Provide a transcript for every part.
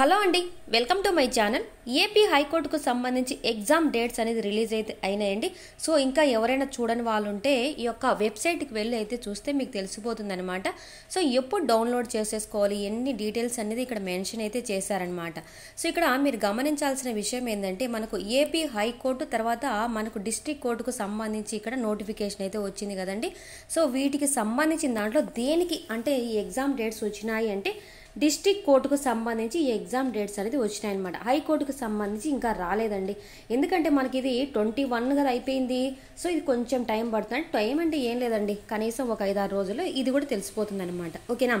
hello అండి welcome to my channel AP హైకోర్టుకు సంబంధించి ఎగ్జామ్ డేట్స్ అనేది రిలీజ్ అయితే అయినాయండి సో ఇంకా ఎవరైనా చూడని వాళ్ళు ఉంటే ఈ యొక్క వెబ్సైట్కి వెళ్ళి అయితే చూస్తే మీకు తెలిసిపోతుంది అనమాట సో ఎప్పుడు డౌన్లోడ్ చేసేసుకోవాలి ఎన్ని డీటెయిల్స్ అనేది ఇక్కడ మెన్షన్ అయితే చేశారనమాట సో ఇక్కడ మీరు గమనించాల్సిన విషయం ఏంటంటే మనకు ఏపీ హైకోర్టు తర్వాత మనకు డిస్టిక్ కోర్టుకు సంబంధించి ఇక్కడ నోటిఫికేషన్ అయితే వచ్చింది కదండి సో వీటికి సంబంధించిన దాంట్లో దేనికి అంటే ఈ ఎగ్జామ్ డేట్స్ వచ్చినాయి అంటే డిస్టిక్ కోర్టుకు సంబంధించి ఈ ఎగ్జామ్ డేట్స్ అనేది వచ్చినాయన్నమాట హైకోర్టుకు సంబంధించి ఇంకా రాలేదండి ఎందుకంటే మనకి ఇది ట్వంటీ వన్ కదా అయిపోయింది సో ఇది కొంచెం టైం పడుతుంది టైం అంటే ఏం లేదండి కనీసం ఒక ఐదారు రోజుల్లో ఇది కూడా తెలిసిపోతుంది అనమాట ఓకేనా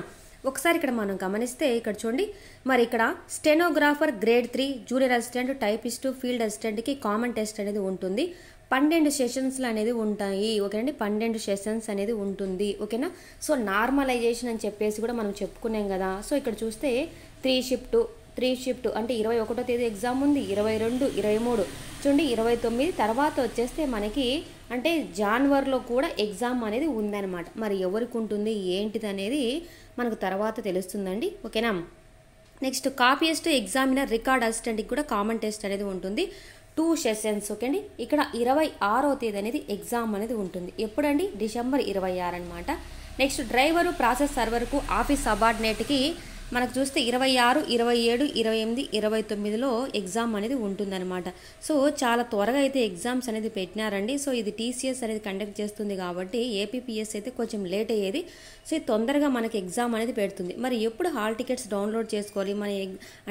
ఒకసారి ఇక్కడ మనం గమనిస్తే ఇక్కడ చూడండి మరి ఇక్కడ stenographer grade three junior assistant typist field అసిస్టెంట్కి కామన్ టెస్ట్ అనేది ఉంటుంది పన్నెండు సెషన్స్లు అనేది ఉంటాయి ఓకేనండి పన్నెండు సెషన్స్ అనేది ఉంటుంది ఓకేనా సో నార్మలైజేషన్ అని చెప్పేసి కూడా మనం చెప్పుకున్నాం కదా సో ఇక్కడ చూస్తే త్రీ షిఫ్ట్ త్రీ షిఫ్ట్ అంటే ఇరవై ఒకటో తేదీ ఎగ్జామ్ ఉంది ఇరవై రెండు ఇరవై మూడు చూడండి ఇరవై తొమ్మిది తర్వాత వచ్చేస్తే మనకి అంటే జాన్వరిలో కూడా ఎగ్జామ్ అనేది ఉందన్నమాట మరి ఎవరికి ఉంటుంది ఏంటిది అనేది మనకు తర్వాత తెలుస్తుందండి ఓకేనా నెక్స్ట్ కాపీయెస్ట్ ఎగ్జామినర్ రికార్డ్ అసిస్టెంట్కి కూడా కామన్ టెస్ట్ అనేది ఉంటుంది టూ సెషన్స్ ఓకే అండి ఇక్కడ ఇరవై ఆరో తేదీ అనేది ఎగ్జామ్ అనేది ఉంటుంది ఎప్పుడండి డిసెంబర్ ఇరవై ఆరు అనమాట నెక్స్ట్ డ్రైవరు ప్రాసెస్ సర్వర్కు ఆఫీస్ సబార్డినేట్కి మనకు చూస్తే ఇరవై ఆరు ఇరవై ఏడు ఇరవై ఎనిమిది ఇరవై తొమ్మిదిలో ఎగ్జామ్ అనేది ఉంటుందన్నమాట సో చాలా త్వరగా అయితే ఎగ్జామ్స్ అనేది పెట్టినారండి సో ఇది టీసీఎస్ అనేది కండక్ట్ చేస్తుంది కాబట్టి ఏపీపీఎస్ అయితే కొంచెం లేట్ అయ్యేది సో తొందరగా మనకి ఎగ్జామ్ అనేది పెడుతుంది మరి ఎప్పుడు హాల్ టికెట్స్ డౌన్లోడ్ చేసుకోవాలి మన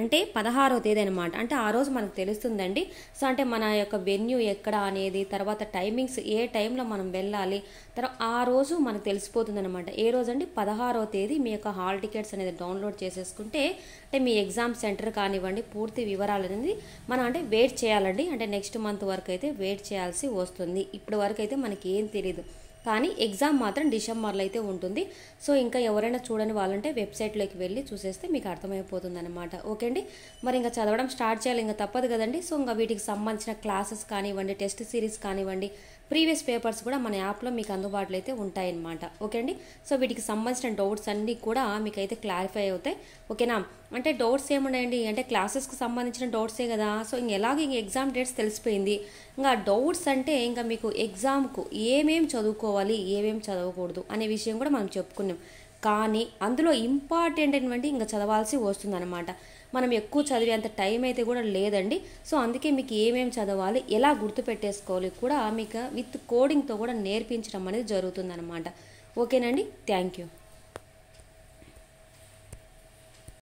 అంటే పదహారో తేదీ అనమాట అంటే ఆ రోజు మనకు తెలుస్తుందండి సో అంటే మన యొక్క వెన్యూ ఎక్కడ అనేది తర్వాత టైమింగ్స్ ఏ టైంలో మనం వెళ్ళాలి తర్వాత ఆ రోజు మనకు తెలిసిపోతుంది అనమాట ఏ రోజు అండి పదహారో తేదీ మీ యొక్క హాల్ టికెట్స్ అనేది డౌన్లోడ్ చేసి చేసేసుకుంటే అంటే మీ ఎగ్జామ్ సెంటర్ కానివ్వండి పూర్తి వివరాలు అనేది మనం అంటే వెయిట్ చేయాలండి అంటే నెక్స్ట్ మంత్ వరకు అయితే వెయిట్ చేయాల్సి వస్తుంది ఇప్పటి వరకు అయితే మనకి ఏం తెలియదు కానీ ఎగ్జామ్ మాత్రం డిసెంబర్లో అయితే ఉంటుంది సో ఇంకా ఎవరైనా చూడని వాళ్ళంటే వెబ్సైట్లోకి వెళ్ళి చూసేస్తే మీకు అర్థమైపోతుంది అనమాట ఓకే అండి మరి ఇంకా చదవడం స్టార్ట్ చేయాలి ఇంకా తప్పదు కదండి సో ఇంకా వీటికి సంబంధించిన క్లాసెస్ కానివ్వండి టెస్ట్ సిరీస్ కానివ్వండి ప్రీవియస్ పేపర్స్ కూడా మన యాప్లో మీకు అందుబాటులో అయితే ఉంటాయన్నమాట ఓకే అండి సో వీటికి సంబంధించిన డౌట్స్ అన్నీ కూడా మీకు అయితే క్లారిఫై అవుతాయి ఓకేనా అంటే డౌట్స్ ఏమున్నాయండి అంటే క్లాసెస్కి సంబంధించిన డౌట్సే కదా సో ఇంక ఎలాగో ఇంక ఎగ్జామ్ డేట్స్ తెలిసిపోయింది ఇంకా డౌట్స్ అంటే ఇంకా మీకు ఎగ్జామ్కు ఏమేమి చదువుకో చదువుకోవాలి ఏమేమి చదవకూడదు అనే విషయం కూడా మనం చెప్పుకున్నాం కానీ అందులో ఇంపార్టెంట్ ఏంటంటే ఇంకా చదవాల్సి వస్తుందన్నమాట మనం ఎక్కువ చదివేంత టైం అయితే కూడా లేదండి సో అందుకే మీకు ఏమేమి చదవాలి ఎలా గుర్తుపెట్టేసుకోవాలి కూడా మీకు విత్ కోడింగ్తో కూడా నేర్పించడం అనేది జరుగుతుందన్నమాట ఓకేనండి థ్యాంక్ యూ